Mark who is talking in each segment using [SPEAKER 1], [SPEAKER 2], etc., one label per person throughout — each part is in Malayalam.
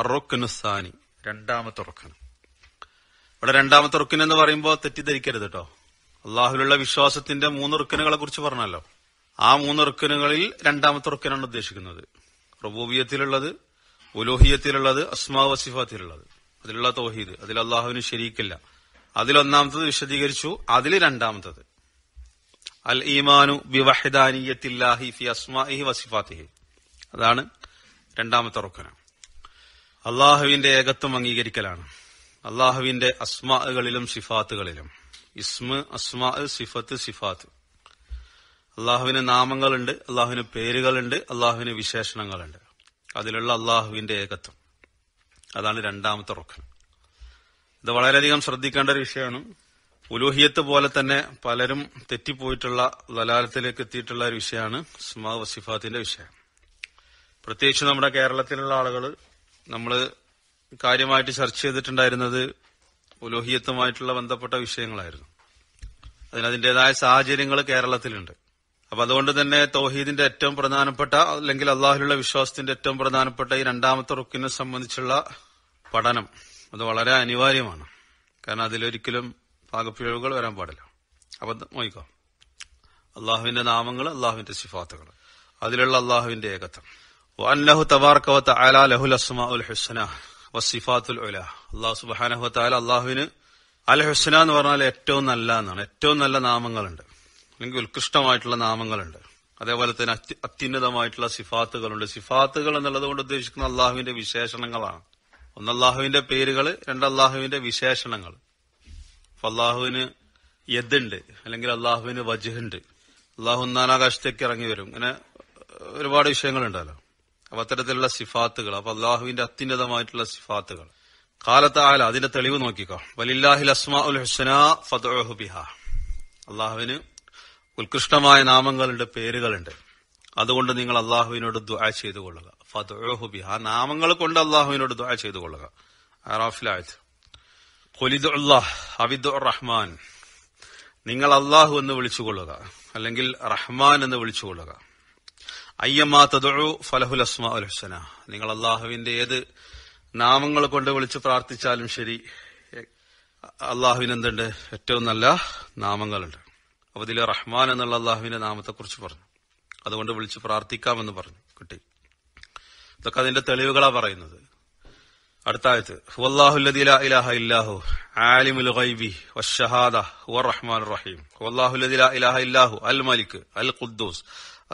[SPEAKER 1] അറുക്കുനുസാനി രണ്ടാമത്തെ റുക്കൻ ഇവിടെ രണ്ടാമത്തെ റുക്കൻ എന്ന് പറയുമ്പോൾ തെറ്റിദ്ധരിക്കരുത് കേട്ടോ അള്ളാഹുലുള്ള വിശ്വാസത്തിന്റെ മൂന്ന് റുക്കനുകളെ കുറിച്ച് പറഞ്ഞല്ലോ ആ മൂന്ന് റുക്കനുകളിൽ രണ്ടാമത്തെ റുക്കനാണ് ഉദ്ദേശിക്കുന്നത് റബൂബിയത്തിലുള്ളത് ഉലോഹിയത്തിലുള്ളത് അസ്മാ വസിഫാത്തിലുള്ളത് അതിലുള്ള തോഹീദ് അതിൽ അള്ളാഹുവിന് ശരിക്കില്ല അതിലൊന്നാമത്തത് വിശദീകരിച്ചു അതിൽ രണ്ടാമത്തത് അൽ ഈമാനു ബിവഹിദാനിയത്തില്ലാഹി ഫി അസ്മാ വസിഫാത്തിഹി അതാണ് രണ്ടാമത്തെ റുക്കനാണ് അള്ളാഹുവിന്റെ ഏകത്വം അംഗീകരിക്കലാണ് അള്ളാഹുവിന്റെ അസ്മാകളിലും സിഫാത്തുകളിലും ഇസ്മ അസ്മാ സിഫത്ത് സിഫാത്ത് അള്ളാഹുവിന് നാമങ്ങളുണ്ട് അള്ളാഹുവിന് പേരുകളുണ്ട് അള്ളാഹുവിന് വിശേഷണങ്ങളുണ്ട് അതിലുള്ള അള്ളാഹുവിന്റെ ഏകത്വം അതാണ് രണ്ടാമത്തെ റൊക്കൻ ഇത് വളരെയധികം ശ്രദ്ധിക്കേണ്ട ഒരു വിഷയമാണ് ഉലൂഹിയത്ത് പോലെ തന്നെ പലരും തെറ്റിപ്പോയിട്ടുള്ള ലലാലത്തിലേക്ക് എത്തിയിട്ടുള്ള ഒരു വിഷയമാണ് സ്മാ വസിഫാത്തിന്റെ വിഷയം പ്രത്യേകിച്ച് നമ്മുടെ കേരളത്തിലുള്ള ആളുകൾ നമ്മൾ കാര്യമായിട്ട് ചർച്ച ചെയ്തിട്ടുണ്ടായിരുന്നത് ഉലോഹിയത്വമായിട്ടുള്ള ബന്ധപ്പെട്ട വിഷയങ്ങളായിരുന്നു അതിനതിൻ്റെതായ സാഹചര്യങ്ങൾ കേരളത്തിലുണ്ട് അപ്പൊ അതുകൊണ്ട് തന്നെ തൗഹീദിന്റെ ഏറ്റവും പ്രധാനപ്പെട്ട അല്ലെങ്കിൽ അള്ളാഹുലുള്ള വിശ്വാസത്തിന്റെ ഏറ്റവും പ്രധാനപ്പെട്ട ഈ രണ്ടാമത്തെ റുക്കിനെ സംബന്ധിച്ചുള്ള പഠനം അത് വളരെ അനിവാര്യമാണ് കാരണം അതിലൊരിക്കലും പാകപ്പിഴവുകൾ വരാൻ പാടില്ല അപ്പൊ നോക്കാം അള്ളാഹുവിന്റെ നാമങ്ങൾ അള്ളാഹുവിന്റെ സിഫാത്തുകൾ അതിലുള്ള അള്ളാഹുവിന്റെ ഏകത്വം അന്നഹു ലഹുൽ വസിഫാത്തുൽ ഉല അള്ളാഹുവിന് അൽ ഹുസ്ന എന്ന് പറഞ്ഞാൽ ഏറ്റവും നല്ല എന്നാണ് ഏറ്റവും നല്ല നാമങ്ങളുണ്ട് അല്ലെങ്കിൽ ഉത്കൃഷ്ടമായിട്ടുള്ള നാമങ്ങളുണ്ട് അതേപോലെ തന്നെ അത്യുന്നതമായിട്ടുള്ള സിഫാത്തുകളുണ്ട് സിഫാത്തുകൾ എന്നുള്ളത് കൊണ്ട് ഉദ്ദേശിക്കുന്ന അള്ളാഹുവിന്റെ വിശേഷണങ്ങളാണ് ഒന്ന് അള്ളാഹുവിന്റെ പേരുകൾ രണ്ട് അള്ളാഹുവിന്റെ വിശേഷണങ്ങൾ അള്ളാഹുവിന് യദ്ണ്ട് അല്ലെങ്കിൽ അള്ളാഹുവിന് വജുണ്ട് അള്ളാഹു ഒന്നാനാകാശത്തേക്ക് ഇറങ്ങി വരും അങ്ങനെ ഒരുപാട് വിഷയങ്ങളുണ്ടല്ലോ അപ്പൊ അത്തരത്തിലുള്ള സിഫാത്തുകൾ അപ്പൊ അള്ളാഹുവിന്റെ അത്യുന്നതമായിട്ടുള്ള സിഫാത്തുകൾ കാലത്താഹല അതിന്റെ തെളിവ് നോക്കിക്കോ വലില്ലാഹിൽ അസ്മാ ഉൽ ഹുസന ഫതോഹുബിഹ അള്ളാഹുവിന് ഉത്കൃഷ്ടമായ നാമങ്ങളുണ്ട് പേരുകളുണ്ട് അതുകൊണ്ട് നിങ്ങൾ അള്ളാഹുവിനോട് ദുആ ചെയ്തു കൊള്ളുക ഫതോഹുബിഹ ആ നാമങ്ങൾ കൊണ്ട് അള്ളാഹുവിനോട് ദുആ ചെയ്തു കൊള്ളുക റഹ്മാൻ നിങ്ങൾ അള്ളാഹു എന്ന് വിളിച്ചുകൊള്ളുക അല്ലെങ്കിൽ റഹ്മാൻ എന്ന് വിളിച്ചുകൊള്ളുക അയ്യമ്മാ തദു ഫലഹുൽ അസ്മാ നിങ്ങൾ അള്ളാഹുവിന്റെ ഏത് നാമങ്ങൾ കൊണ്ട് വിളിച്ച് പ്രാർത്ഥിച്ചാലും ശരി അള്ളാഹുവിന് എന്തുണ്ട് ഏറ്റവും നല്ല നാമങ്ങളുണ്ട് അപ്പൊ ഇതിലെ റഹ്മാൻ എന്നുള്ള അള്ളാഹുവിന്റെ നാമത്തെക്കുറിച്ച് പറഞ്ഞു അതുകൊണ്ട് വിളിച്ച് പ്രാർത്ഥിക്കാമെന്ന് പറഞ്ഞു കിട്ടി ഇതൊക്കെ അതിന്റെ തെളിവുകളാ പറയുന്നത് അടുത്ത ആയത്ത് ഇലാഹ ആലിമുൽ ഗൈബി റഹ്മാൻ റഹീം ഇലാഹ അൽ മലിക് അൽ ഖുദ്ദൂസ്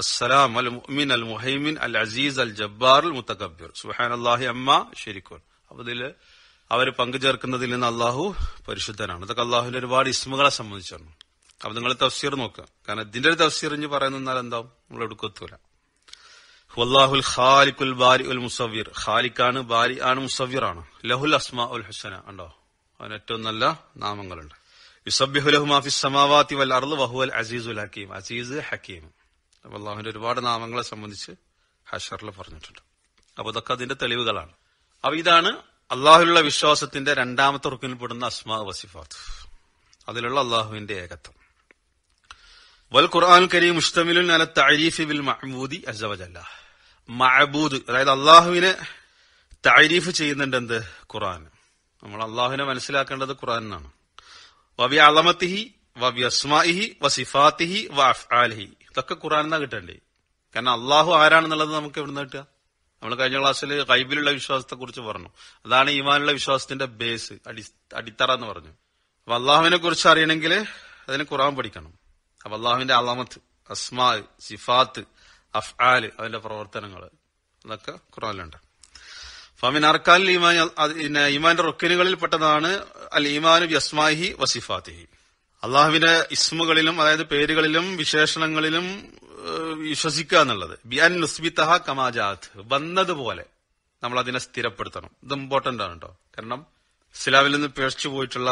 [SPEAKER 1] അസ്സലാം അൽ മുഅ്മിൻ അൽ മുഹൈമിൻ അൽ അസീസ് അൽ ജബ്ബാർ അൽ മുത്തക്കബിർ സുഹാൻ അള്ളാഹി അമ്മ ശരിക്കും അപ്പൊ ഇതിൽ അവർ പങ്കുചേർക്കുന്നതിൽ നിന്ന് അള്ളാഹു പരിശുദ്ധനാണ് ഇതൊക്കെ അള്ളാഹുവിന്റെ ഒരുപാട് ഇസ്മുകളെ സംബന്ധിച്ചാണ് അപ്പൊ നിങ്ങൾ തഫ്സീർ നോക്കുക കാരണം ഇതിന്റെ ഒരു തഫ്സീർ എന്ന് പറയുന്നാൽ എന്താവും നമ്മൾ എടുക്കത്തൂല വല്ലാഹുൽ ഖാലിഖുൽ ബാരി ഉൽ മുസവീർ ഖാലിഖാണ് ബാരി ആണ് ആണ് ലഹുൽ അസ്മാ ഉൽ ഹുസന ഉണ്ടോ അവന് ഏറ്റവും നല്ല നാമങ്ങളുണ്ട് യുസബ്ബിഹു ലഹു മാഫി സമാവാത്തി വൽ അർദ് വഹുവൽ അസീസുൽ ഹക്കീം അസീസ് ഹക്കീം അള്ളാഹുവിന്റെ ഒരുപാട് നാമങ്ങളെ സംബന്ധിച്ച് ഹഷറിൽ പറഞ്ഞിട്ടുണ്ട് അപ്പൊ ഇതൊക്കെ അതിന്റെ തെളിവുകളാണ് അപ്പൊ ഇതാണ് അള്ളാഹുലുള്ള വിശ്വാസത്തിന്റെ രണ്ടാമത്തെ റുക്കിൽപ്പെടുന്ന അസ്മാ വസിഫാത്ത് അതിലുള്ള അള്ളാഹുവിന്റെ ഏകത്വം വൽ ഖുർആൻ കരീം മുസ്തമിലുൻ അല തഅരീഫ് ബിൽ മഹ്മൂദി അസവജല്ല മഹബൂദ് അതായത് അള്ളാഹുവിനെ താരീഫ് ചെയ്യുന്നുണ്ട് എന്ത് ഖുർആൻ നമ്മൾ അള്ളാഹുവിനെ മനസ്സിലാക്കേണ്ടത് ഖുർആൻ എന്നാണ് വബി അളമത്തിഹി വബി അസ്മാഇഹി വസിഫാത്തിഹി വഅഫ്ആലിഹി ഇതൊക്കെ ഖുറാനിൽ കിട്ടണ്ടേ കാരണം അള്ളാഹു ആരാണെന്നുള്ളത് നമുക്ക് എവിടെ നിന്ന് നമ്മൾ കഴിഞ്ഞ ക്ലാസ്സിൽ കൈബിലുള്ള വിശ്വാസത്തെ കുറിച്ച് പറഞ്ഞു അതാണ് ഈമാനുള്ള വിശ്വാസത്തിന്റെ ബേസ് അടി അടിത്തറ എന്ന് പറഞ്ഞു അപ്പൊ അള്ളാഹുവിനെ കുറിച്ച് അറിയണമെങ്കിൽ അതിന് ഖുറാൻ പഠിക്കണം അപ്പൊ അള്ളാഹുവിന്റെ അലാമത്ത് അസ്മാ സിഫാത്ത് അഫ്ആല് അതിന്റെ പ്രവർത്തനങ്ങൾ അതൊക്കെ ഖുറാനിലുണ്ട് ഫമിൻ അർക്കാൽ ഇമാൻ ഈമാന്റെ റൊക്കിനുകളിൽ പെട്ടതാണ് അൽ ഈമാനു യസ്മാഹി വസിഫാത്തിഹി അള്ളാഹുവിന്റെ ഇസ്മുകളിലും അതായത് പേരുകളിലും വിശേഷണങ്ങളിലും വിശ്വസിക്കുക എന്നുള്ളത് ബിയാൻ നുസ്ബിത്തഹ കമാജാത്ത് വന്നതുപോലെ നമ്മൾ അതിനെ സ്ഥിരപ്പെടുത്തണം ഇത് ഇമ്പോർട്ടന്റ് ആണ് കേട്ടോ കാരണം ഇസ്ലാമിൽ നിന്ന് പിഴച്ചു പോയിട്ടുള്ള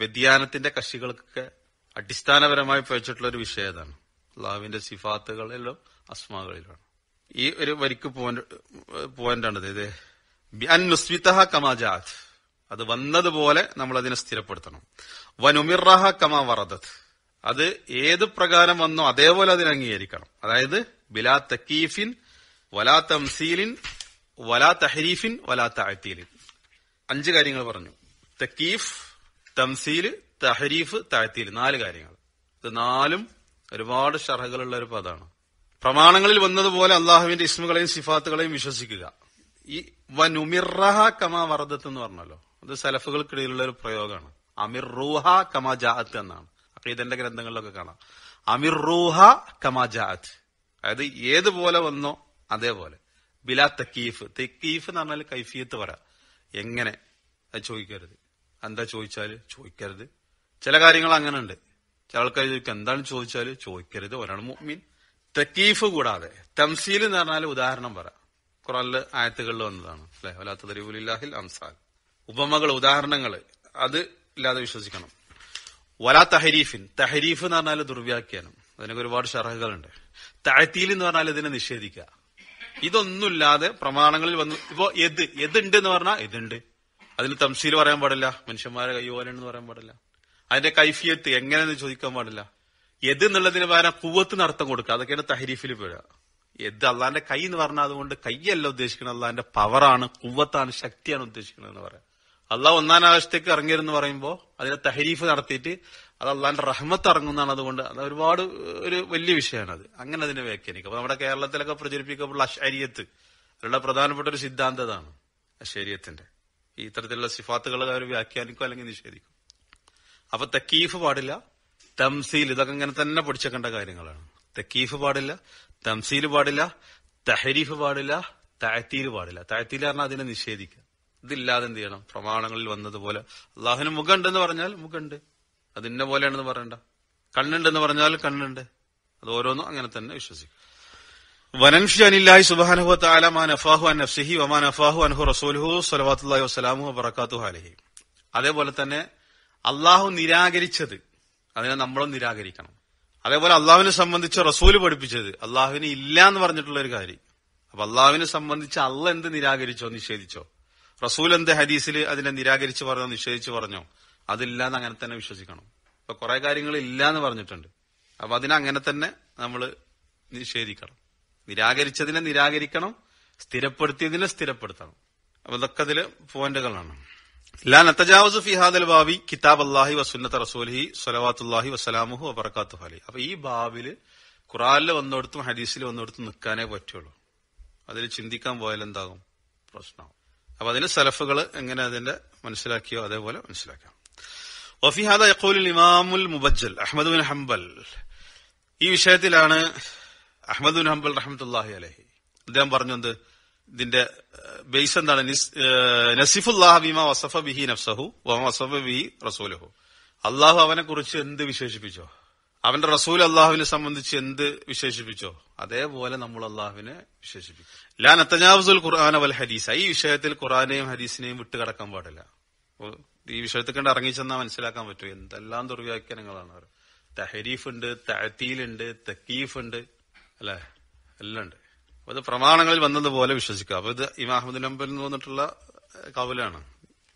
[SPEAKER 1] വ്യതിയാനത്തിന്റെ കക്ഷികൾക്കൊക്കെ അടിസ്ഥാനപരമായി പിഴച്ചിട്ടുള്ള ഒരു വിഷയം ഇതാണ് അള്ളാഹുവിന്റെ സിഫാത്തുകളിലും അസ്മാകളിലാണ് ഈ ഒരു വരിക്ക് പോയിന്റ് പോയിന്റ് ആണിത് ഇത് ബിയാൻ നുസ്ബിത്തഹ കമാജാത്ത് അത് വന്നതുപോലെ നമ്മൾ അതിനെ സ്ഥിരപ്പെടുത്തണം വനുമിറഹ കമ വറദത്ത് അത് ഏത് പ്രകാരം വന്നോ അതേപോലെ അതിനെ അംഗീകരിക്കണം അതായത് ബിലാ തക്കീഫിൻ വലാ തംസീലിൻ വലാ തഹരീഫിൻ വലാ താഴ്ത്തീലിൻ അഞ്ച് കാര്യങ്ങൾ പറഞ്ഞു തക്കീഫ് തംസീൽ തഹരീഫ് താഴ്ത്തീൽ നാല് കാര്യങ്ങൾ ഇത് നാലും ഒരുപാട് ഷർഹകളുള്ള ഒരു പദമാണ് പ്രമാണങ്ങളിൽ വന്നതുപോലെ അള്ളാഹുവിന്റെ ഇസ്മുകളെയും സിഫാത്തുകളെയും വിശ്വസിക്കുക ഈ വനുമിറഹ കമാ വറദത്ത് എന്ന് പറഞ്ഞല്ലോ അത് സലഫുകൾക്കിടയിലുള്ള ഒരു പ്രയോഗമാണ് അമിർ റൂഹ കമാജാഅത്ത് എന്നാണ് അഖീദന്റെ ഗ്രന്ഥങ്ങളിലൊക്കെ കാണാം അമിർ റൂഹ കമാജാഅത്ത് അതായത് ഏതുപോലെ വന്നോ അതേപോലെ ബിലാ തക്കീഫ് തെക്കീഫ് എന്ന് പറഞ്ഞാൽ കൈഫിയത്ത് പറ എങ്ങനെ അത് ചോദിക്കരുത് എന്താ ചോദിച്ചാൽ ചോദിക്കരുത് ചില കാര്യങ്ങൾ അങ്ങനെ ഉണ്ട് ചില ആൾക്കാർ ചോദിക്കുക എന്താണ് ചോദിച്ചാൽ ചോദിക്കരുത് ഒരാൾ മീൻ തക്കീഫ് കൂടാതെ തംസീൽ എന്ന് പറഞ്ഞാൽ ഉദാഹരണം പറ ഖുറാനിൽ ആയത്തുകളിൽ വന്നതാണ് അല്ലെ വല്ലാത്ത തെരുവുലില്ലാഹിൽ അംസാൽ ഉപമകൾ ഉദാഹരണങ്ങൾ അത് ഇല്ലാതെ വിശ്വസിക്കണം വലാ തഹരീഫിൻ തഹരീഫ് എന്ന് പറഞ്ഞാൽ ദുർവ്യാഖ്യാനം അതിനൊക്കെ ഒരുപാട് ഷർഹകളുണ്ട് തഴത്തീൽ എന്ന് പറഞ്ഞാൽ ഇതിനെ നിഷേധിക്കുക ഇതൊന്നുമില്ലാതെ പ്രമാണങ്ങളിൽ വന്നു ഇപ്പോ എത് എതുണ്ട് എന്ന് പറഞ്ഞാൽ ഇതുണ്ട് അതിന് തംസീൽ പറയാൻ പാടില്ല മനുഷ്യന്മാരെ എന്ന് പറയാൻ പാടില്ല അതിന്റെ കൈഫിയത്ത് എങ്ങനെയെന്ന് ചോദിക്കാൻ പാടില്ല എത് എന്നുള്ളതിന് പകരം കുവത്ത് അർത്ഥം കൊടുക്കുക അതൊക്കെയാണ് തഹരീഫിൽ പോയ എത് അള്ളാന്റെ കൈ എന്ന് പറഞ്ഞാൽ അതുകൊണ്ട് കൈയല്ല ഉദ്ദേശിക്കുന്നത് അള്ളാന്റെ പവറാണ് കുവത്താണ് ശക്തിയാണ് ഉദ്ദേശിക്കുന്നത് എന്ന് പറയാം അള്ളാഹ് ഒന്നാം ആകാശത്തേക്ക് ഇറങ്ങിയെന്ന് പറയുമ്പോൾ അതിനെ തഹരീഫ് നടത്തിയിട്ട് അത് അള്ളാഹിന്റെ റഹ്മത്ത് ഇറങ്ങുന്നതാണ് അതുകൊണ്ട് അത് ഒരുപാട് ഒരു വലിയ വിഷയമാണ് അത് അങ്ങനെ അതിനെ വ്യാഖ്യാനിക്കും അപ്പൊ നമ്മുടെ കേരളത്തിലൊക്കെ പ്രചരിപ്പിക്കപ്പെടുന്ന അശരീയത്ത് അതിലുള്ള പ്രധാനപ്പെട്ട ഒരു സിദ്ധാന്തതാണ് അശരീയത്തിന്റെ ഈ ഇത്തരത്തിലുള്ള സിഫാത്തുകൾ അവർ വ്യാഖ്യാനിക്കും അല്ലെങ്കിൽ നിഷേധിക്കും അപ്പൊ തക്കീഫ് പാടില്ല തംസീൽ ഇതൊക്കെ ഇങ്ങനെ തന്നെ പഠിച്ചേക്കേണ്ട കാര്യങ്ങളാണ് തക്കീഫ് പാടില്ല തംസീൽ പാടില്ല തഹരീഫ് പാടില്ല താഴ്ത്തീൽ പാടില്ല താഴ്ത്തീൽ പറഞ്ഞാൽ അതിനെ നിഷേധിക്കുക ഇതില്ലാതെ എന്ത് ചെയ്യണം പ്രമാണങ്ങളിൽ വന്നതുപോലെ അള്ളാഹുവിന് മുഖമുണ്ടെന്ന് പറഞ്ഞാൽ മുഖമുണ്ട് അതിന്ന പോലെയാണെന്ന് പറയണ്ട കണ്ണുണ്ടെന്ന് പറഞ്ഞാൽ കണ്ണുണ്ട് അത് ഓരോന്നും അങ്ങനെ തന്നെ വിശ്വസിക്കും വനൻഷി അനില്ലായി സുബാനഹു താല മാ നഫാഹു അൻ നഫ്സിഹി വമാ നഫാഹു അൻഹു റസൂലുഹു സലവാത്തുല്ലാഹി വസ്സലാമു വബറകാതുഹു അലൈഹി അതേപോലെ തന്നെ അള്ളാഹു നിരാകരിച്ചത് അതിനെ നമ്മളും നിരാകരിക്കണം അതേപോലെ അള്ളാഹുവിനെ സംബന്ധിച്ച് റസൂല് പഠിപ്പിച്ചത് അള്ളാഹുവിന് ഇല്ല എന്ന് പറഞ്ഞിട്ടുള്ള ഒരു കാര്യം അപ്പൊ അള്ളാഹുവിനെ സംബന്ധിച്ച് അള്ള എന്ത് നിരാകരിച്ചോ നിഷേധിച്ചോ റസൂലന്റെ ഹദീസിൽ അതിനെ നിരാകരിച്ച് പറഞ്ഞോ നിഷേധിച്ച് പറഞ്ഞോ അതില്ലാന്ന് അങ്ങനെ തന്നെ വിശ്വസിക്കണം ഇപ്പൊ കുറെ കാര്യങ്ങൾ ഇല്ലാന്ന് പറഞ്ഞിട്ടുണ്ട് അപ്പൊ അതിനങ്ങനെ തന്നെ നമ്മൾ നിഷേധിക്കണം നിരാകരിച്ചതിനെ നിരാകരിക്കണം സ്ഥിരപ്പെടുത്തിയതിനെ സ്ഥിരപ്പെടുത്തണം അപ്പൊ ഇതൊക്കെ അതില് പോയിന്റുകളാണ് ലാ അത്തജാവസ് ഫിഹാദൽ ബാബി കിതാബ് അള്ളാഹി വസുന്നത്ത് റസൂലി സ്വലവാത്തുല്ലാഹി വസ്സലാമുഹു അബർക്കാത്തു അലി അപ്പൊ ഈ ബാബില് ഖുറാനിൽ വന്നിടത്തും ഹദീസിൽ വന്നിടത്തും നിൽക്കാനേ പറ്റുള്ളൂ അതിൽ ചിന്തിക്കാൻ പോയാൽ എന്താകും അപ്പൊ അതിന് സലഫുകൾ എങ്ങനെ അതിന്റെ മനസ്സിലാക്കിയോ അതേപോലെ മനസ്സിലാക്കാം وفي هذا يقول الإمام المبجل أحمد بن حنبل ഈ വിഷയത്തിലാണ് അഹമ്മദ് ബിൻ ഹംബൽ റഹമത്തല്ലാഹി അലഹി അദ്ദേഹം പറഞ്ഞത് ഇതിന്റെ ബേസ് എന്താണ് നസിഫുല്ലാഹ ബിമാ വസഫ ബിഹി നഫ്സഹു വസഫ ബിഹി റസൂലഹു അള്ളാഹു അവനെ കുറിച്ച് എന്ത് വിശേഷിപ്പിച്ചോ അവന്റെ റസൂൽ അള്ളാഹുവിനെ സംബന്ധിച്ച് എന്ത് വിശേഷിപ്പിച്ചോ അതേപോലെ നമ്മൾ അള്ളാഹുവിനെ വിശേഷിപ്പിക്കും ലാൻ നത്തജാവുസുൽ ഖുർആൻ അവൽ ഹദീസ ഈ വിഷയത്തിൽ ഖുറാനെയും ഹദീസിനെയും വിട്ടുകടക്കാൻ പാടില്ല ഈ വിഷയത്തിൽ കണ്ട് ഇറങ്ങി ചെന്നാൽ മനസ്സിലാക്കാൻ പറ്റും എന്തെല്ലാം ദുർവ്യാഖ്യാനങ്ങളാണ് അവർ തഹരീഫ് ഉണ്ട് തഴത്തീലുണ്ട് തക്കീഫ് ഉണ്ട് അല്ലെ എല്ലാം ഉണ്ട് അപ്പൊ ഇത് പ്രമാണങ്ങളിൽ വന്നതുപോലെ വിശ്വസിക്കുക അപ്പൊ ഇത് ഇമാഹമ്മദ് നമ്പൽ എന്ന് വന്നിട്ടുള്ള കവലാണ്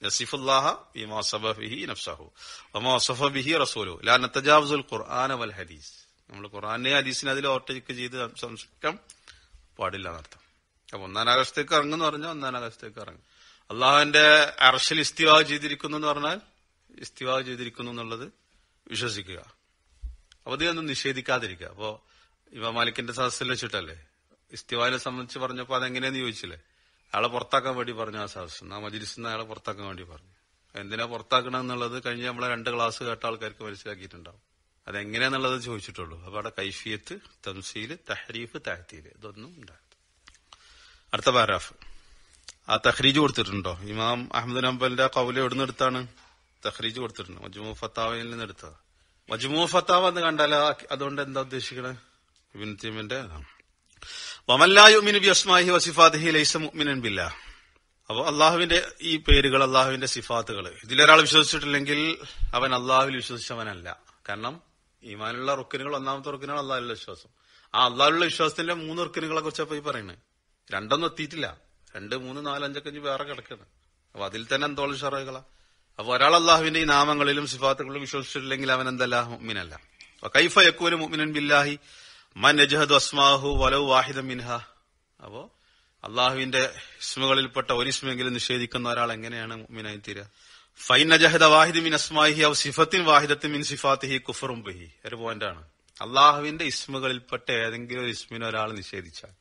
[SPEAKER 1] ഹദീസ് നമ്മൾ ഖുറാനെ ഹദീസിനെ അതിൽ ഓവർടേക്ക് ചെയ്ത് സംസ്കരിക്കാൻ പാടില്ല എന്നർത്ഥം അപ്പൊ ഒന്നാം ആകാശത്തേക്ക് ഇറങ്ങുന്നു പറഞ്ഞാൽ ഒന്നാം ആകാശത്തേക്ക് ഇറങ്ങും അള്ളാഹുവിന്റെ അർഷൽ ഇസ്തിവാഹ് ചെയ്തിരിക്കുന്നു എന്ന് പറഞ്ഞാൽ ഇസ്തിവാഹ് ചെയ്തിരിക്കുന്നു എന്നുള്ളത് വിശ്വസിക്കുക അപ്പൊ ഇതൊന്നും നിഷേധിക്കാതിരിക്കുക അപ്പോ ഇവ മാലിക്കിന്റെ സദസ്സിൽ വെച്ചിട്ടല്ലേ ഇസ്തിവാഹിനെ സംബന്ധിച്ച് പറഞ്ഞപ്പോ അതെങ്ങനെയാന്ന് ചോദിച്ചില്ലേ അയാളെ പുറത്താക്കാൻ വേണ്ടി പറഞ്ഞു ആ സാസ് ആ മജിലിസിൽ നിന്ന് അയാളെ പുറത്താക്കാൻ വേണ്ടി പറഞ്ഞു എന്തിനാ പുറത്താക്കണം എന്നുള്ളത് കഴിഞ്ഞ നമ്മളെ രണ്ട് ക്ലാസ് കേട്ട ആൾക്കാർക്ക് മനസ്സിലാക്കിയിട്ടുണ്ടാവും അതെങ്ങനെയാന്നുള്ളത് ചോദിച്ചിട്ടുള്ളൂ അപ്പൊ അവിടെ കൈഫിയത്ത് തംസീൽ തഹരീഫ് താഴ്ത്തിയില് ഇതൊന്നും ഉണ്ടാകും അടുത്ത പാരാഫ് ആ തഹ്രീജ് കൊടുത്തിട്ടുണ്ടോ ഇമാം അഹമ്മദ് നമ്പലിന്റെ കൗല എവിടെ എടുത്താണ് തഹ്രീജ് കൊടുത്തിട്ടുണ്ട് മജ്മു ഫത്താവയിൽ നിന്ന് എടുത്തത് മജ്മു ഫത്താവ് എന്ന് കണ്ടാൽ അതുകൊണ്ട് എന്താ ഉദ്ദേശിക്കണേ ഇബിൻ തീമിന്റെ അതാണ് ലൈസ മുഅ്മിനൻ അപ്പോൾ അള്ളാഹുവിന്റെ ഈ പേരുകൾ അള്ളാഹുവിന്റെ സിഫാത്തുകൾ ഇതിലൊരാൾ വിശ്വസിച്ചിട്ടില്ലെങ്കിൽ അവൻ അള്ളാഹുവിൽ വിശ്വസിച്ചവനല്ല കാരണം ഈമാനുള്ള റുക്കിനുകൾ ഒന്നാമത്തെ റുക്കിനുകൾ അള്ളാഹുള്ള വിശ്വാസം ആ അള്ളാഹുള്ള വിശ്വാസത്തിന്റെ മൂന്ന് റുക്കിനുകളെ കുറിച്ചാണ് ഈ പറയുന്നത് രണ്ടൊന്നും എത്തിയിട്ടില്ല രണ്ട് മൂന്ന് നാല് അഞ്ചൊക്കെ അഞ്ച് വേറെ കിടക്കുന്നത് അപ്പൊ അതിൽ തന്നെ എന്തോളം ഷറുകളാ അപ്പൊ ഒരാൾ അള്ളാഹുവിന്റെ ഈ നാമങ്ങളിലും സിഫാത്തുകളിലും വിശ്വസിച്ചിട്ടില്ലെങ്കിൽ അവൻ എന്തല്ല അപ്പൊ കൈഫ യക്കൂന് മുഅ്മിനൻ ബില്ലാഹി മനജഹദ് അസ്മാഹു വലവ് വാഹിദ മിൻഹ അപ്പോ അള്ളാഹുവിന്റെ ഇസ്മുകളിൽപ്പെട്ട ഇസ്മെങ്കിലും നിഷേധിക്കുന്ന ഒരാൾ എങ്ങനെയാണ് മിനായി തീരുക ഫൈൻ അജഹദ വാഹിദ് മിൻ അസ്മാഹി ഔ സിഫത്തിൻ വാഹിദത്ത് മിൻ ഹി കുഫറും ബഹി ഒരു പോയിന്റാണ് അള്ളാഹുവിന്റെ ഇസ്മുകളിൽപ്പെട്ട ഏതെങ്കിലും ഒരു ഇസ്മിനെ ഒരാൾ നിഷേധിച്ചാൽ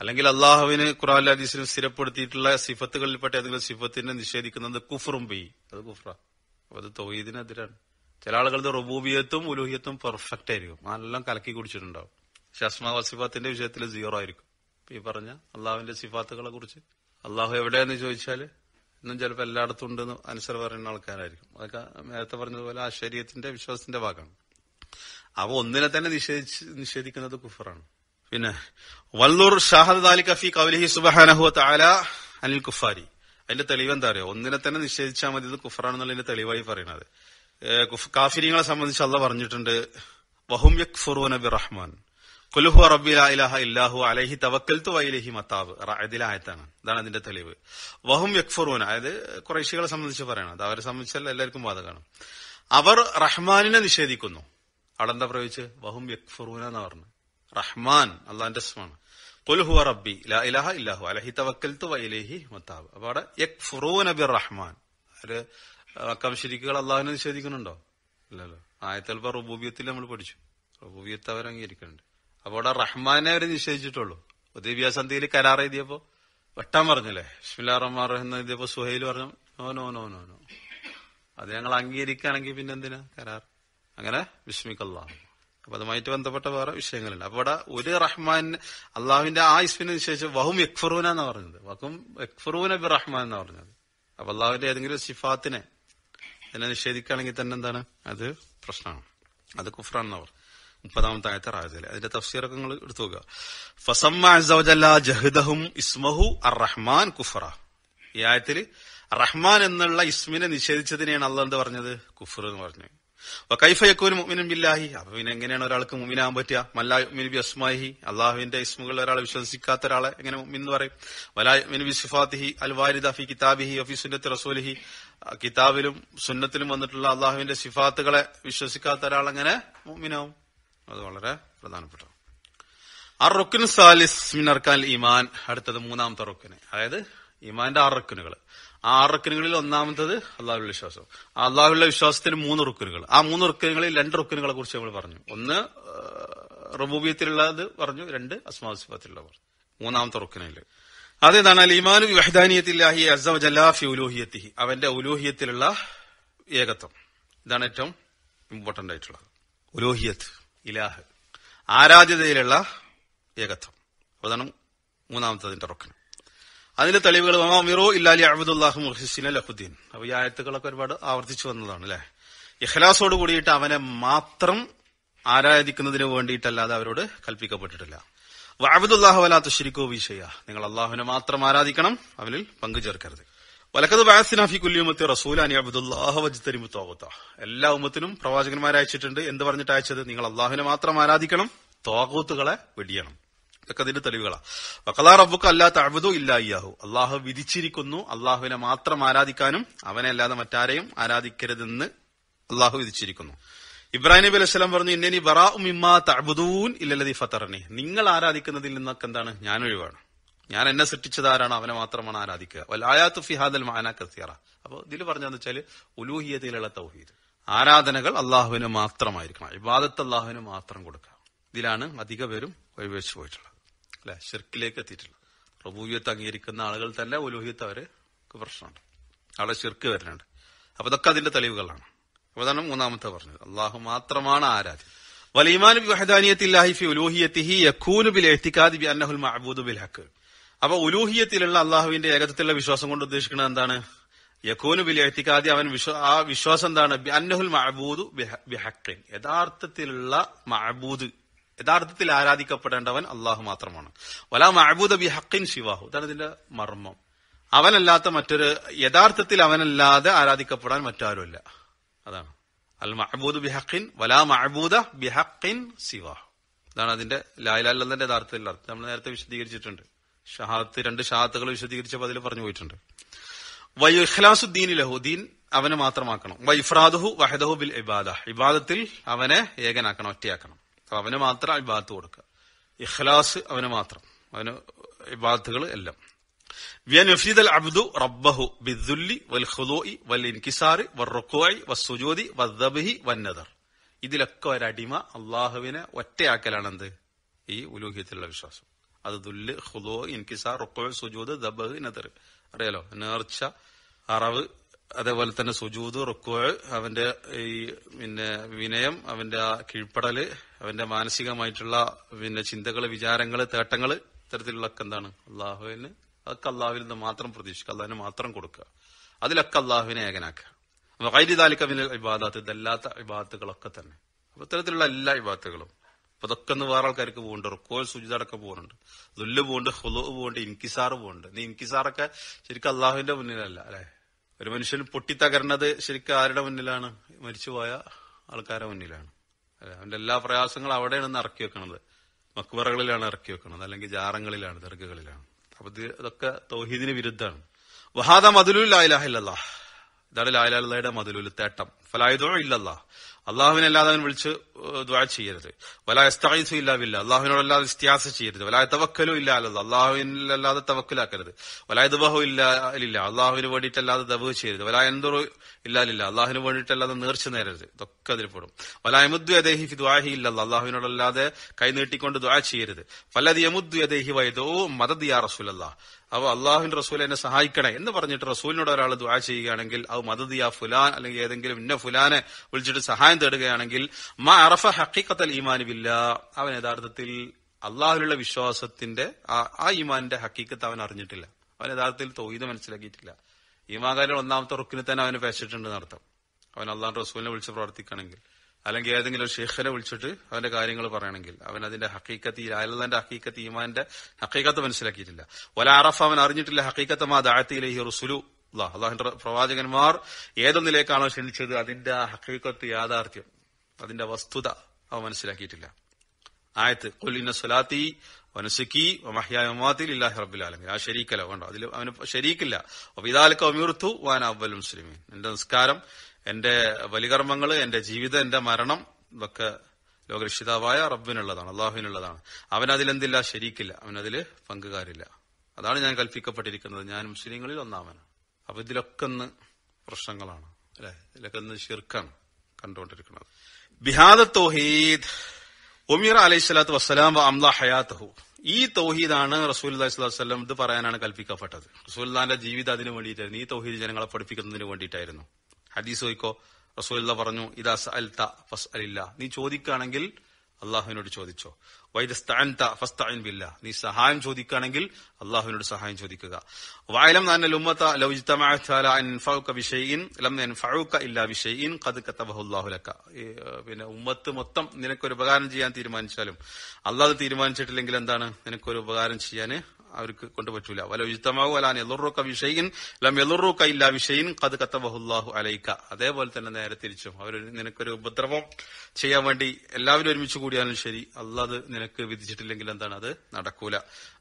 [SPEAKER 1] അല്ലെങ്കിൽ അള്ളാഹുവിന് ഖുറാൻ ഹദീസിലും സ്ഥിരപ്പെടുത്തിയിട്ടുള്ള സിഫത്തുകളിൽപ്പെട്ട ഏതെങ്കിലും സിഫത്തിനെ നിഷേധിക്കുന്നത് കുഫറും ബഹി അത് കുഫ്ര അത് തൊയ്തിനെതിരാണ് ചില ആളുകളുടെ റുബൂബിയത്തും ഉലൂഹിയത്തും പെർഫെക്റ്റ് ആയിരിക്കും എല്ലാം കലക്കി കുടിച്ചിട്ടുണ്ടാവും ഷസ്മ വസിഫാത്തിന്റെ വിഷയത്തിൽ സീറോ ആയിരിക്കും ഈ പറഞ്ഞ അള്ളാഹുവിന്റെ സിഫാത്തുകളെ കുറിച്ച് അള്ളാഹു എവിടെയെന്ന് ചോദിച്ചാല് ഇന്നും ചിലപ്പോൾ എല്ലായിടത്തും ഉണ്ടെന്ന് അനുസർ പറയുന്ന ആൾക്കാരായിരിക്കും അതൊക്കെ നേരത്തെ പറഞ്ഞതുപോലെ ആ ശരീരത്തിന്റെ വിശ്വാസത്തിന്റെ ഭാഗമാണ് അവ ഒന്നിനെ തന്നെ നിഷേധിച്ച് നിഷേധിക്കുന്നത് കുഫറാണ് പിന്നെ വല്ലൂർ ഷാഹദ് അലി കഫി കവലിഹി സുബാനഹു താല അനിൽ കുഫാരി അതിന്റെ തെളിവ് എന്താ അറിയോ ഒന്നിനെ തന്നെ നിഷേധിച്ചാൽ മതി ഇത് കുഫറാണെന്നുള്ളതിന്റെ തെളിവായി പറയുന്നത് കാഫിരിങ്ങളെ സംബന്ധിച്ച് അല്ല പറഞ്ഞിട്ടുണ്ട് വഹും യക് നബി റഹ്മാൻ കുലുഹു റബ്ബി ലാ ഇലാഹ ഇല്ലാഹു അലൈഹി തവക്കൽത്തു വൈലഹി മത്താബ് ഇതിലെ ആയത്താണ് ഇതാണ് അതിന്റെ തെളിവ് വഹും യക്ഫറൂൻ അതായത് കുറേശികളെ സംബന്ധിച്ച് പറയണം അത് അവരെ സംബന്ധിച്ചാൽ എല്ലാവർക്കും ബാധകമാണ് അവർ റഹ്മാനിനെ നിഷേധിക്കുന്നു അവിടെ എന്താ പ്രയോഗിച്ച് വഹും യക്ഫറൂന എന്ന് പറഞ്ഞു റഹ്മാൻ അള്ളാന്റെ സ്മാണ് കൊൽഹുവ റബ്ബി ലാ ഇലാഹ ഇല്ലാഹു അലഹി തവക്കൽത്തു വൈലഹി മത്താബ് അപ്പൊ അവിടെ യക്ഫറൂൻ ബിർ റഹ്മാൻ ഒരു മക്കാം ശരിക്കുകൾ അള്ളാഹുവിനെ നിഷേധിക്കുന്നുണ്ടോ ഇല്ലല്ലോ ആയത്തൽ റുബൂബിയത്തിൽ നമ്മൾ പഠിച്ചു റുബൂബിയത്ത് അവർ അംഗീകരിക്കുന്നുണ്ട് അപ്പോൾ അവിടെ റഹ്മാനെ അവർ നിശ്ചയിച്ചിട്ടുള്ളൂ ഉദീബിയ സന്ധിയിൽ കരാർ എഴുതിയപ്പോ വെട്ടാൻ പറഞ്ഞല്ലേ ബിസ്മില്ലാ റഹ്മാൻ റഹിം എഴുതിയപ്പോ സുഹൈൽ പറഞ്ഞു no no no no no അത് ഞങ്ങൾ അംഗീകരിക്കുകയാണെങ്കിൽ പിന്നെ എന്തിനാ കരാർ അങ്ങനെ വിസ്മിക്കല്ലാണ് അപ്പൊ അതുമായിട്ട് ബന്ധപ്പെട്ട വേറെ വിഷയങ്ങളുണ്ട് അപ്പൊ ഇവിടെ ഒരു റഹ്മാൻ അള്ളാഹുവിന്റെ ആ ഇസ്മിനെ നിശ്ചയിച്ച് വഹും എക്ഫറൂന എന്ന് പറഞ്ഞത് വഹും എക്ഫറൂന ബി റഹ്മാൻ എന്ന് പറഞ്ഞത് അപ്പൊ അള്ളാഹുവിന്റെ ഏതെങ്കിലും സിഫാത്തിനെ എന്നെ നിഷേധിക്കുകയാണെങ്കിൽ തന്നെ എന്താണ് അത് പ്രശ്നമാണ് അത് കുഫ്രാൻ എന്ന് പറഞ്ഞു മുപ്പതാമത്തെ ആയത്തെ റായത്തിലെ അതിന്റെ തഫ്സീറൊക്കെ നിങ്ങൾ എടുത്തു നോക്കുക ജഹദഹും ഇസ്മഹു അർ റഹ്മാൻ കുഫറ ഈ ആയത്തിൽ റഹ്മാൻ എന്നുള്ള ഇസ്മിനെ നിഷേധിച്ചതിനെയാണ് അള്ളാഹ് എന്ത് പറഞ്ഞത് കുഫർ എന്ന് പറഞ്ഞു കൈഫയക്കൂനും മുമിനും ബില്ലാഹി അപ്പൊ പിന്നെ എങ്ങനെയാണ് ഒരാൾക്ക് മുമിനാകാൻ പറ്റുക മല്ലാ ബി അസ്മാഹി അള്ളാഹുവിന്റെ ഇസ്മുകളിൽ ഒരാൾ വിശ്വസിക്കാത്ത ഒരാളെ എങ്ങനെ എന്ന് പറയും വലാ ബി സിഫാത്തിഹി അൽ വാരിദ ഫി കിതാബിഹി അഫി സുന്നത്ത് റസൂലിഹി കിതാബിലും സുന്നത്തിലും വന്നിട്ടുള്ള അള്ളാഹുവിന്റെ സിഫാത്തുകളെ വിശ്വസിക്കാത്ത ഒരാൾ എങ്ങനെ മുമിനാവും അത് വളരെ പ്രധാനപ്പെട്ടതാണ് ആ റുക്കിൻ സാലിസ് മിനർക്കാൻ ഇമാൻ അടുത്തത് മൂന്നാമത്തെ റുക്കിന് അതായത് ഇമാന്റെ ആറ് റക്കുനുകൾ ആ ആറ് റക്കുനുകളിൽ ഒന്നാമത്തത് അള്ളാഹുള്ള വിശ്വാസം ആ അള്ളാഹുള്ള വിശ്വാസത്തിന് മൂന്ന് റുക്കിനുകൾ ആ മൂന്ന് റുക്കിനുകളിൽ രണ്ട് റുക്കിനുകളെ കുറിച്ച് നമ്മൾ പറഞ്ഞു ഒന്ന് റബൂബിയത്തിലുള്ളത് പറഞ്ഞു രണ്ട് അസ്മാസിഫത്തിലുള്ള പറഞ്ഞു മൂന്നാമത്തെ റുക്കിനിൽ അതേതാണ് അലിമാനു വഹദാനിയത്തില്ലാഹി അസമജല്ലാഫി ഉലൂഹിയത്തി അവന്റെ ഉലൂഹിയത്തിലുള്ള ഏകത്വം ഇതാണ് ഏറ്റവും ഇമ്പോർട്ടന്റ് ആയിട്ടുള്ളത് ഉലൂഹിയത്ത് ഇലാഹ് ആരാധ്യതയിലുള്ള ഏകത്വം അതാണ് മൂന്നാമത്തതിന്റെ റൊക്കൻ അതിന്റെ തെളിവുകൾ മിറോ ഇല്ലാലി അഹമ്മദുല്ലാഹു മുഹസിൻ ലഹുദ്ദീൻ അപ്പൊ ഈ ആയത്തുകളൊക്കെ ഒരുപാട് ആവർത്തിച്ചു വന്നതാണ് അല്ലെ ഇഖ്ലാസോട് കൂടിയിട്ട് അവനെ മാത്രം ആരാധിക്കുന്നതിന് വേണ്ടിയിട്ടല്ലാതെ അവരോട് കൽപ്പിക്കപ്പെട്ടിട്ടില്ല വഅബുദുല്ലാഹു വലാ ശരിക്കോ വിഷയ നിങ്ങൾ അള്ളാഹുവിനെ മാത്രം ആരാധിക്കണം അവനിൽ പങ്കുചേർക്കരുത് എല്ലാ ഉമ്മത്തിനും പ്രവാചകന്മാരെ അയച്ചിട്ടുണ്ട് എന്ത് പറഞ്ഞിട്ട് അയച്ചത് നിങ്ങൾ അള്ളാഹുവിനെ മാത്രം ആരാധിക്കണം തോകൂത്തുകളെ വെടിയണം ഇതൊക്കെ അതിന്റെ തെളിവുകളാണ് വക്കലാർ അല്ലാ അല്ലാത്ത അഴുതോ ഇല്ലായിയാഹു അള്ളാഹു വിധിച്ചിരിക്കുന്നു അള്ളാഹുവിനെ മാത്രം ആരാധിക്കാനും അവനെ അല്ലാതെ മറ്റാരെയും ആരാധിക്കരുതെന്ന് അള്ളാഹു വിധിച്ചിരിക്കുന്നു ഇബ്രാഹിം നബി അലൈഹി പറഞ്ഞു ഇന്നനി ബറാ ഉമ്മാ തഴുതൂൻ ഇല്ലല്ലദി ഫതറനി നിങ്ങൾ ആരാധിക്കുന്നതിൽ നിന്നൊക്കെ എന്താണ് ഞാൻ ഞാൻ എന്നെ സൃഷ്ടിച്ചതാരാണ് അവനെ മാത്രമാണ് ആരാധിക്കുക വലായാത്തു ഫിഹാദൽ മാന കസിയറ അപ്പോൾ ഇതിൽ പറഞ്ഞാന്ന് വെച്ചാല് ഉലൂഹിയതയിലുള്ള തൗഹീദ് ആരാധനകൾ അള്ളാഹുവിന് മാത്രമായിരിക്കണം ഇബാദത്ത് അള്ളാഹുവിന് മാത്രം കൊടുക്കുക ഇതിലാണ് അധിക പേരും ഒഴിവെച്ചു പോയിട്ടുള്ളത് അല്ലെ ഷിർക്കിലേക്ക് എത്തിയിട്ടുള്ളത് റബൂയത്ത് അംഗീകരിക്കുന്ന ആളുകൾ തന്നെ ഉലൂഹിയത്ത് അവർക്ക് പ്രശ്നമുണ്ട് അവിടെ ഷിർക്ക് വരുന്നുണ്ട് അപ്പൊ ഇതൊക്കെ അതിന്റെ തെളിവുകളാണ് അതാണ് മൂന്നാമത്തെ പറഞ്ഞത് അള്ളാഹു മാത്രമാണ് ആരാധ്യം വലീമാൻ ബി വഹദാനിയത്തില്ലാഹി ഫി ഉലൂഹിയത്തിഹി യഖൂനു ബിൽ ഇഹ്തികാദി ബി അന്നഹുൽ മഅബൂദു ബിൽ ഹഖ് അപ്പൊ ഉലൂഹിയത്തിലുള്ള അള്ളാഹുവിന്റെ ഏകത്വത്തിലുള്ള വിശ്വാസം കൊണ്ട് ഉദ്ദേശിക്കുന്നത് എന്താണ് ബിൽ ബിലിയത്തിക്കാതി അവൻ ആ വിശ്വാസം എന്താണ് അന്നഹുൽ മഹബൂദ് യഥാർത്ഥത്തിലുള്ള മഹബൂദ് യഥാർത്ഥത്തിൽ ആരാധിക്കപ്പെടേണ്ടവൻ അള്ളാഹു മാത്രമാണ് വലാ മഹബൂദ് ബി ഹക്കിൻ ശിവാഹു ഇതാണ് ഇതിന്റെ മർമ്മം അവനല്ലാത്ത മറ്റൊരു യഥാർത്ഥത്തിൽ അവനല്ലാതെ ആരാധിക്കപ്പെടാൻ മറ്റാരുമില്ല അതാണ് അൽ മഹബൂദ് ബിഹക്കിൻ വലാ മഹബൂദ ഹക്കിൻ ശിവാഹു ഇതാണ് അതിന്റെ ലായലാല്ലെന്നതിന്റെ യഥാർത്ഥത്തിലുള്ള അർത്ഥം നമ്മൾ നേരത്തെ വിശദീകരിച്ചിട്ടുണ്ട് ഷഹാത്ത് രണ്ട് ഷഹാത്തുകൾ വിശദീകരിച്ചപ്പോൾ അതിൽ പറഞ്ഞു പോയിട്ടുണ്ട് വൈഹ്ലാസുദ്ദീൻ ലഹുദ്ദീൻ അവനെ മാത്രമാക്കണം ഇഫ്രാദുഹു വഹദഹു ബിൽ ഇബാദ ഇബാദത്തിൽ അവനെ ഏകനാക്കണം ഒറ്റയാക്കണം അപ്പൊ അവന് മാത്രം ഇബാദത്ത് കൊടുക്കുക ഇഖ്ലാസ് അവന് മാത്രം അവന് ഇബാദത്തുകൾ എല്ലാം വ്യനുഫീദ് അൽ അബ്ദു റബ്ബഹു ബിദ്ദുല്ലി വൽ ഖുദൂഇ വൽ ഇൻകിസാറി വൽ റുക്കൂഇ വസ്സുജൂദി വദ്ദബ്ഹി വന്നദർ ഇതിലൊക്കെ ഒരടിമ അള്ളാഹുവിനെ ഒറ്റയാക്കലാണെന്ത് ഈ ഉലൂഹ്യത്തിലുള്ള വിശ്വാസം അത് ദുല്ല് ഹുദോ ഇൻകിസാർ റുക്കോ സുജൂദ് ദബഹ് നദർ അറിയാലോ നേർച്ച അറവ് അതേപോലെ തന്നെ സുജൂദ് റുക്കോ അവന്റെ ഈ പിന്നെ വിനയം അവന്റെ ആ കീഴ്പ്പെടല് അവന്റെ മാനസികമായിട്ടുള്ള പിന്നെ ചിന്തകള് വിചാരങ്ങള് തേട്ടങ്ങള് ഇത്തരത്തിലുള്ളൊക്കെ എന്താണ് അള്ളാഹുവിന് അതൊക്കെ അള്ളാഹുവിൽ നിന്ന് മാത്രം പ്രതീക്ഷിക്കുക അള്ളാഹിന് മാത്രം കൊടുക്കുക അതിലൊക്കെ അള്ളാഹുവിനെ ഏകനാക്കുക വൈദ്യുതാലിക്കമിലെ വിവാദത്ത് ഇതല്ലാത്ത വിവാദത്തുകളൊക്കെ തന്നെ അപ്പൊ ഇത്തരത്തിലുള്ള എല്ലാ വിവാദത്തുകളും അപ്പൊ അതൊക്കെ ഒന്ന് വേറെ ആൾക്കാർക്ക് പോകുന്നുണ്ട് റുക്കോൽ സുജിതടക്കം പോകുന്നുണ്ട് ദുല്ല് പോകുന്നുണ്ട് ഹുലു പോകുന്നുണ്ട് ഇൻകിസാർ പോകുന്നുണ്ട് നീ ഇൻകിസാറൊക്കെ ശരിക്കും അള്ളാഹുവിന്റെ മുന്നിലല്ല അല്ലെ ഒരു മനുഷ്യൻ പൊട്ടിത്തകരണത് ശരിക്കും ആരുടെ മുന്നിലാണ് മരിച്ചുപോയ ആൾക്കാരുടെ മുന്നിലാണ് അല്ലെ അവന്റെ എല്ലാ പ്രയാസങ്ങളും അവിടെയാണ് ഇറക്കി വെക്കണത് മക്ബറകളിലാണ് ഇറക്കി വെക്കണത് അല്ലെങ്കിൽ ജാറങ്ങളിലാണ് ദർഗകളിലാണ് അപ്പൊ ഇതൊക്കെ തൗഹീദിന് വിരുദ്ധമാണ് വഹാദ മധുലു ലായിലാഹില്ലാ ഇതാണ് ലായിലാഹിയുടെ മതിലുൽ തേട്ടം ഫലായുധോ ഇല്ലല്ലാ അല്ലാതെ അവൻ വിളിച്ച് ദ്വാ ചെയ്യരുത് വല എസ്തായുസും ഇല്ലാവില്ല അള്ളാഹുവിനോടല്ലാതെ ഇസ്ത്യാസ ചെയ്യരുത് വല തവക്കലും ഇല്ല അല്ലത് അള്ളാഹുവിനല്ലാതെ തവക്കലാക്കരുത് വല ദുബഹു ഇല്ല ഇല്ല അള്ളാഹുവിന് വേണ്ടിയിട്ടല്ലാതെ ദബു ചെയ്യരുത് വല എന്തോറോ ഇല്ലാലില്ല അള്ളാഹുവിന് വേണ്ടിയിട്ടല്ലാതെ നേർച്ച നേരരുത് ഇതൊക്കെ അതിൽ പെടും വല യമുദ്ദു യദേഹി ദ്വാഹി ഇല്ല അള്ളാഹുവിനോടല്ലാതെ കൈനീട്ടിക്കൊണ്ട് ദ്വാ ചെയ്യരുത് വല്ലത് യമുദ്ദു അദ്ദേഹി വൈദോ മദദ് യാ റസൂലല്ലാഹ് അപ്പൊ അള്ളാഹുവിന്റെ റസൂൽ എന്നെ സഹായിക്കണേ എന്ന് പറഞ്ഞിട്ട് റസൂലിനോട് ഒരാൾ ദുആ ചെയ്യുകയാണെങ്കിൽ അത് മദദ് ആ ഫുലാൻ അല്ലെങ്കിൽ ഏതെങ്കിലും ഇന്ന ഫുലാനെ വിളിച്ചിട്ട് സഹായം തേടുകയാണെങ്കിൽ മാ അറഫ ഹക്കീക്കത്തൽ ഈമാൻ ബില്ല അവൻ യഥാർത്ഥത്തിൽ അള്ളാഹുലുള്ള വിശ്വാസത്തിന്റെ ആ ഈമാന്റെ ഹക്കീക്കത്ത് അവൻ അറിഞ്ഞിട്ടില്ല അവൻ യഥാർത്ഥത്തിൽ തൊയ്ത് മനസ്സിലാക്കിയിട്ടില്ല ഈമാകാരുടെ ഒന്നാമത്തെ റുക്കിന് തന്നെ അവന് പേശിട്ടുണ്ട് നടത്തും അവൻ അള്ളാഹു റസൂലിനെ വിളിച്ച് പ്രവർത്തിക്കണമെങ്കിൽ അല്ലെങ്കിൽ ഏതെങ്കിലും ഷെയ്ഖിനെ വിളിച്ചിട്ട് അവന്റെ കാര്യങ്ങൾ പറയണമെങ്കിൽ അവൻ അതിന്റെ ഹക്കീക്കത്ത് അയലന്റെ ഹക്കീക്കത്ത് ഈമാന്റെ ഹക്കീക്കത്ത് മനസ്സിലാക്കിയിട്ടില്ല ഒല അറഫ് അവൻ അറിഞ്ഞിട്ടില്ല ഹക്കീക്കത്ത് മാ ദാഴത്തിയിലെ റുസുലു അള്ളാഹുന്റെ പ്രവാചകന്മാർ ഏതൊന്നിലേക്കാണോ ക്ഷണിച്ചത് അതിന്റെ ഹക്കീക്കത്ത് യാഥാർത്ഥ്യം അതിന്റെ വസ്തുത അവ മനസ്സിലാക്കിയിട്ടില്ല ആയത്ത് കൊല്ലിന്ന സ്വലാത്തി വനസുക്കി മഹ്യാമത്തിൽ ഇല്ലാഹി റബ്ബുലാലമീൻ ആ ശരീക്കല വേണ്ട അതിൽ അവന് ശരീക്കില്ല ഇതാലൊക്കെ അമീർത്തു വാൻ അവൽ മുസ്ലിമീൻ എന്റെ നിസ്കാരം എന്റെ ബലികർമ്മങ്ങൾ എന്റെ ജീവിതം എന്റെ മരണം ഇതൊക്കെ ലോകരക്ഷിതാവായ റബ്ബിനുള്ളതാണ് അള്ളാഹുവിനുള്ളതാണ് അവൻ അതിലെന്തില്ല ശരിക്കില്ല അവൻ പങ്കുകാരില്ല അതാണ് ഞാൻ കൽപ്പിക്കപ്പെട്ടിരിക്കുന്നത് ഞാൻ മുസ്ലിങ്ങളിൽ ഒന്നാമനാണ് അപ്പൊ ഇതിലൊക്കെ ഒന്ന് പ്രശ്നങ്ങളാണ് അല്ലെ ഇതിലൊക്കെ ഒന്ന് ഷിർക്കാണ് കണ്ടുകൊണ്ടിരിക്കുന്നത് ബിഹാദ തോഹീദ് ഒമീർ അലൈഹി സ്വലാത്തു വസ്സലാം അംല ഹയാത്തഹു ഈ തൗഹീദാണ് റസൂൽ വസ്ലം ഇത് പറയാനാണ് കൽപ്പിക്കപ്പെട്ടത് റസൂല്ലാന്റെ ജീവിതം അതിന് വേണ്ടിയിട്ടായിരുന്നു ഈ തൗഹീദ് ജനങ്ങളെ പഠിപ്പിക്കുന്നതിന് വേണ്ടിയിട്ടായിരുന്നു ഹദീസ് ചോദിക്കോ റസൂല്ല പറഞ്ഞു ഇതാ സഅൽത ഫസ് അലില്ല നീ ചോദിക്കുകയാണെങ്കിൽ അള്ളാഹുവിനോട് ചോദിച്ചോ വൈദസ്താൻ ഫസ്താൻ ബില്ല നീ സഹായം ചോദിക്കുകയാണെങ്കിൽ അള്ളാഹുവിനോട് സഹായം ചോദിക്കുക വായലം നാന ലുമ്മത ലൗജിത്തമാഅല അൻ ലം യൻഫഉക ഇല്ലാ ബിഷൈഇൻ ഖദ് കതബഹു അല്ലാഹു ലക പിന്നെ ഉമ്മത്ത് മൊത്തം നിനക്കൊരു ഉപകാരം ചെയ്യാൻ തീരുമാനിച്ചാലും അല്ലാഹു തീരുമാനിച്ചിട്ടില്ലെങ്കിൽ എന്താണ് നിനക്കൊരു ഉപകാരം ചെയ്യാൻ അവർക്ക് കൊണ്ടുപറ്റൂല വല യുദ്ധമാവു അലാൻ എലുറുക്ക വിഷയിൻ ലം എലുറുക്ക ഇല്ല വിഷയിൻ കത് കത്തബഹുല്ലാഹു അലൈക്ക അതേപോലെ തന്നെ നേരെ തിരിച്ചും അവർ നിനക്കൊരു ഉപദ്രവം ചെയ്യാൻ വേണ്ടി എല്ലാവരും ഒരുമിച്ച് കൂടിയാലും ശരി അല്ലാത് നിനക്ക് വിധിച്ചിട്ടില്ലെങ്കിൽ എന്താണ് അത് നടക്കൂല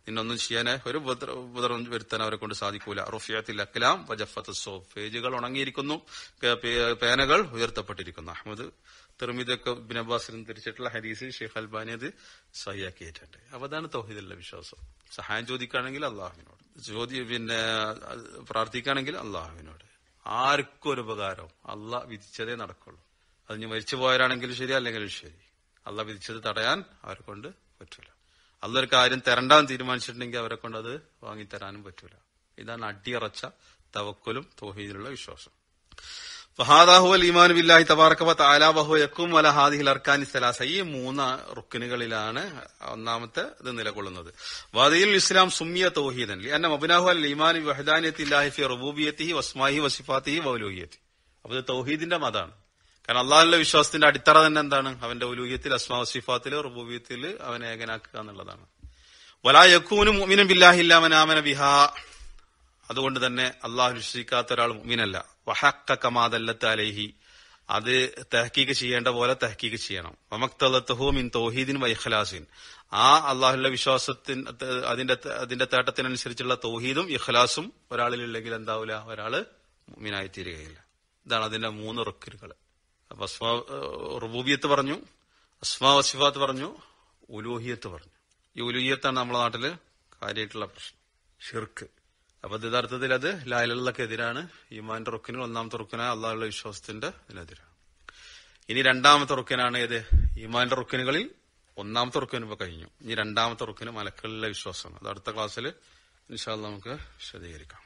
[SPEAKER 1] നിന്നൊന്നും ചെയ്യാൻ ഒരു ഉപദ്രവം വരുത്താൻ അവരെ കൊണ്ട് സാധിക്കൂല റുഫിയത്തിൽ അക്കലാം വജഫത്ത് സോ പേജുകൾ ഉണങ്ങിയിരിക്കുന്നു പേനകൾ ഉയർത്തപ്പെട്ടിരിക്കുന്നു അഹമ്മദ് തെർമിതൊക്കെ ബിൻ അബ്ബാസിൽ നിന്ന് തിരിച്ചിട്ടുള്ള ഹരീസ് ഷെയ്ഖ് അൽബാനി അത് സഹിയാക്കിയിട്ടുണ്ട് അപ്പൊ അതാണ് തൗഹീദുള്ള വിശ്വാസം സഹായം ചോദിക്കുകയാണെങ്കിൽ അള്ളാഹുവിനോട് ചോദ്യ പിന്നെ പ്രാർത്ഥിക്കുകയാണെങ്കിൽ അള്ളാഹുവിനോട് ആർക്കും ഒരു ഉപകാരം അള്ളാഹ് വിധിച്ചതേ നടക്കുള്ളൂ അത് ഞാൻ മരിച്ചു പോയാലാണെങ്കിലും ശരി അല്ലെങ്കിലും ശരി അള്ളാഹ് വിധിച്ചത് തടയാൻ അവരെ കൊണ്ട് പറ്റൂല അള്ള ഒരു കാര്യം തരണ്ടാന്ന് തീരുമാനിച്ചിട്ടുണ്ടെങ്കിൽ അവരെ കൊണ്ട് അത് വാങ്ങിത്തരാനും പറ്റൂല ഇതാണ് അടിയറച്ച തവക്കലും തോഹീദിലുള്ള വിശ്വാസം ഫഹാദാഹു അൽ ഇമാൻ ബില്ലാഹി തബാറക്കബ താലാബഹു യക്കും വല ഹാദിഹിൽ അർക്കാനി സലാസ ഈ മൂന്ന് റുക്കിനുകളിലാണ് ഒന്നാമത്തെ ഇത് നിലകൊള്ളുന്നത് വദീൽ ഇസ്ലാം സുമിയ തോഹീദൻ അന്ന മബുനാഹു അൽ ഇമാൻ വഹദാനിയത്തില്ലാഹി ഫി റുബൂബിയത്തിഹി വസ്മാഹി വസിഫാത്തി വൗലൂഹിയത്തി അപ്പൊ ഇത് തൗഹീദിന്റെ മതാണ് കാരണം അള്ളാഹിന്റെ വിശ്വാസത്തിന്റെ അടിത്തറ തന്നെ എന്താണ് അവന്റെ ഉലൂഹ്യത്തിൽ അസ്മാ വസിഫാത്തിൽ റുബൂബിയത്തിൽ അവനെ ഏകനാക്കുക എന്നുള്ളതാണ് വലാ യക്കൂനും മുഅ്മിനും ബില്ലാഹി ഇല്ലാ മനാമന ബിഹാ അതുകൊണ്ട് തന്നെ അള്ളാഹു വിശ്വസിക്കാത്ത ഒരാൾ മുമീനല്ല വഹക്ക കമാദല്ലത്ത് അലേഹി അത് തഹക്കീക്ക് ചെയ്യേണ്ട പോലെ തഹക്കീക്ക് ചെയ്യണം വമക്തഹു മിൻ തോഹീദിൻ വൈഖലാസിൻ ആ അള്ളാഹുള്ള വിശ്വാസത്തിന് അതിന്റെ അതിന്റെ തേട്ടത്തിനനുസരിച്ചുള്ള തോഹീദും ഇഖ്ലാസും ഇല്ലെങ്കിൽ എന്താവില്ല ഒരാള് മുമീനായി തീരുകയില്ല ഇതാണ് അതിന്റെ മൂന്ന് റുക്കുകൾ റുബൂബിയത്ത് പറഞ്ഞു അസ്മാ വസിഫാത്ത് പറഞ്ഞു ഉലൂഹിയത്ത് പറഞ്ഞു ഈ ഉലൂഹിയത്താണ് നമ്മുടെ നാട്ടില് കാര്യമായിട്ടുള്ള പ്രശ്നം ഷിർക്ക് അപ്പൊ യഥാർത്ഥത്തിൽ അത് ലായലക്കെതിരാണ് ഈമാന്റെ റുക്കിന് ഒന്നാമത്തെ റുക്കിനായ അള്ളാഹുള്ള വിശ്വാസത്തിന്റെ ഇതിനെതിരാണ് ഇനി രണ്ടാമത്തെ റുക്കിനാണ് ഏത് ഈമാന്റെ റുക്കിനുകളിൽ ഒന്നാമത്തെ റുക്കിന് ഇപ്പൊ കഴിഞ്ഞു ഇനി രണ്ടാമത്തെ റുക്കിന് മലക്കളിലെ വിശ്വാസം അത് അടുത്ത ക്ലാസ്സിൽ ഇൻഷാല് നമുക്ക് വിശദീകരിക്കാം